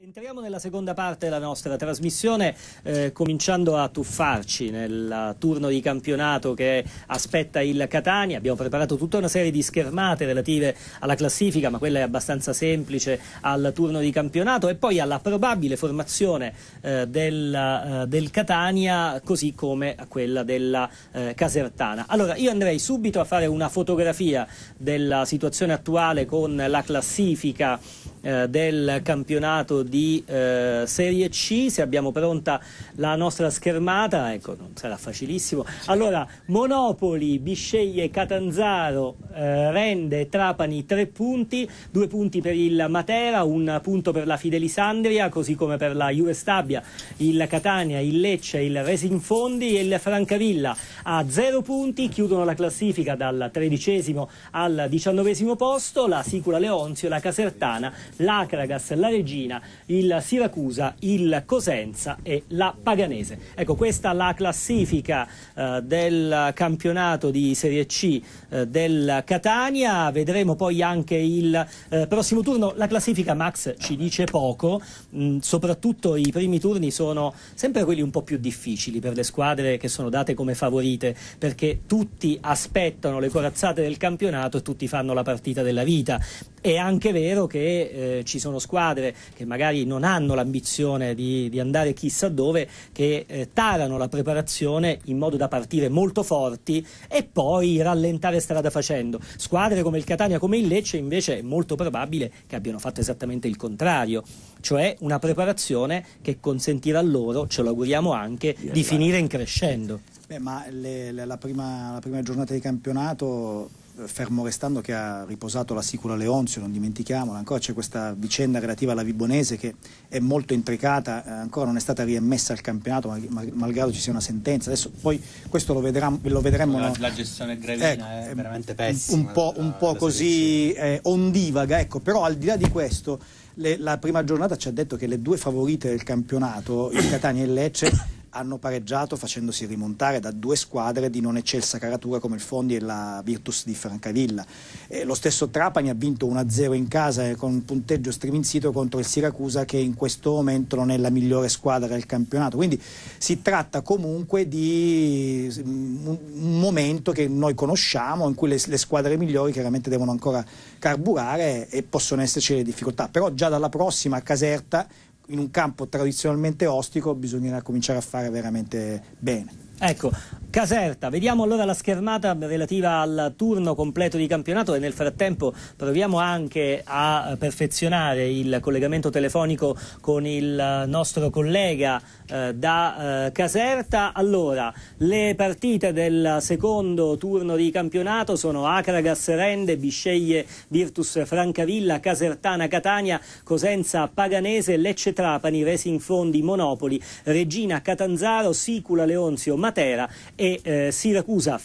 Entriamo nella seconda parte della nostra trasmissione, eh, cominciando a tuffarci nel turno di campionato che aspetta il Catania. Abbiamo preparato tutta una serie di schermate relative alla classifica, ma quella è abbastanza semplice, al turno di campionato e poi alla probabile formazione eh, del, eh, del, Catania, così come a quella della eh, Casertana. Allora, io andrei subito a fare una fotografia della situazione attuale con la classifica eh, del campionato di eh, Serie C, se abbiamo pronta la nostra schermata, ecco, non sarà facilissimo. Allora, Monopoli, Bisceglie, Catanzaro eh, rende Trapani tre punti, due punti per il Matera, un punto per la Fidelisandria, così come per la Juve Stabia, il Catania, il Lecce, il Resinfondi e il Francavilla a zero punti, chiudono la classifica dal tredicesimo al diciannovesimo posto, la Sicula Leonzio, la Casertana l'Acragas, la Regina, il Siracusa, il Cosenza e la Paganese. Ecco, questa è la classifica eh, del campionato di Serie C eh, del Catania. Vedremo poi anche il eh, prossimo turno. La classifica Max ci dice poco, mh, mm, soprattutto i primi turni sono sempre quelli un po' più difficili per le squadre che sono date come favorite, perché tutti aspettano le corazzate del campionato e tutti fanno la partita della vita. È anche vero che eh, eh, ci sono squadre che magari non hanno l'ambizione di, di andare chissà dove, che eh, tarano la preparazione in modo da partire molto forti e poi rallentare strada facendo. Squadre come il Catania, come il Lecce invece è molto probabile che abbiano fatto esattamente il contrario, cioè una preparazione che consentirà loro, ce lo auguriamo anche, di, di finire in crescendo. Beh, ma le, la, prima, la prima giornata di campionato fermo restando che ha riposato la Sicula Leonzio, non dimentichiamola, ancora c'è questa vicenda relativa alla Vibonese che è molto intricata, eh, ancora non è stata riammessa al campionato, malgrado ci sia una sentenza. Adesso poi questo lo, vedrà, lo vedremo. La, la, gestione grevina ecco, è veramente pessima. Un po', un po così eh, ondivaga, ecco, però al di là di questo le, la prima giornata ci ha detto che le due favorite del campionato, il Catania e il Lecce, hanno pareggiato facendosi rimontare da due squadre di non eccelsa caratura come il Fondi e la Virtus di Francavilla. E lo stesso Trapani ha vinto 1-0 in casa eh, con un punteggio striminzito contro il Siracusa che in questo momento non è la migliore squadra del campionato. Quindi si tratta comunque di mm, un momento che noi conosciamo in cui le, le squadre migliori chiaramente devono ancora carburare e possono esserci le difficoltà. Però già dalla prossima a Caserta in un campo tradizionalmente ostico bisognerà cominciare a fare veramente bene. Ecco, Caserta. Vediamo allora la schermata relativa al turno completo di campionato e nel frattempo proviamo anche a perfezionare il collegamento telefonico con il nostro collega eh, da eh, Caserta. Allora, le partite del secondo turno di campionato sono Acragas Rende, Bisceglie Virtus Francavilla, Casertana Catania, Cosenza Paganese, Lecce Trapani, Racing Fondi Monopoli, Regina Catanzaro, Sicula Leonzio Matera e e eh, Siracusa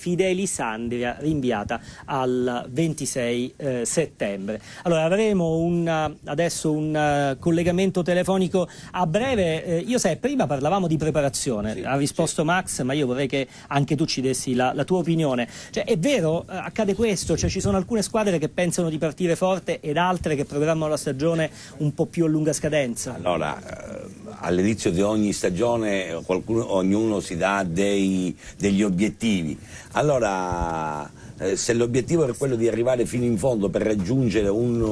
Sandria rinviata al 26 eh, settembre. Allora avremo un, adesso un uh, collegamento telefonico a breve. Eh, io sai, prima parlavamo di preparazione, sì, ha risposto sì. Max, ma io vorrei che anche tu ci dessi la, la tua opinione. Cioè, è vero, eh, accade questo, cioè, ci sono alcune squadre che pensano di partire forte ed altre che programmano la stagione un po' più a lunga scadenza. Allora, all'inizio di ogni stagione qualcuno, ognuno si dà dei, degli obiettivi. Allora, eh, se l'obiettivo è quello di arrivare fino in fondo per raggiungere un,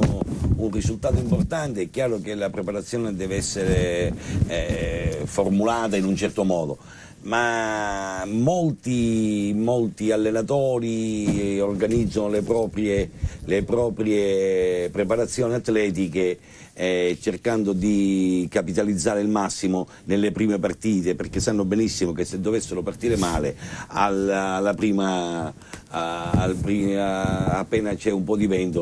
un risultato importante, è chiaro che la preparazione deve essere eh, formulata in un certo modo ma molti, molti allenatori organizzano le proprie, le proprie preparazioni atletiche eh, cercando di capitalizzare il massimo nelle prime partite perché sanno benissimo che se dovessero partire male alla, alla prima, a, al prima, appena c'è un po' di vento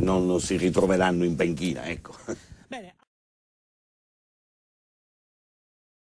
non si ritroveranno in panchina. Ecco.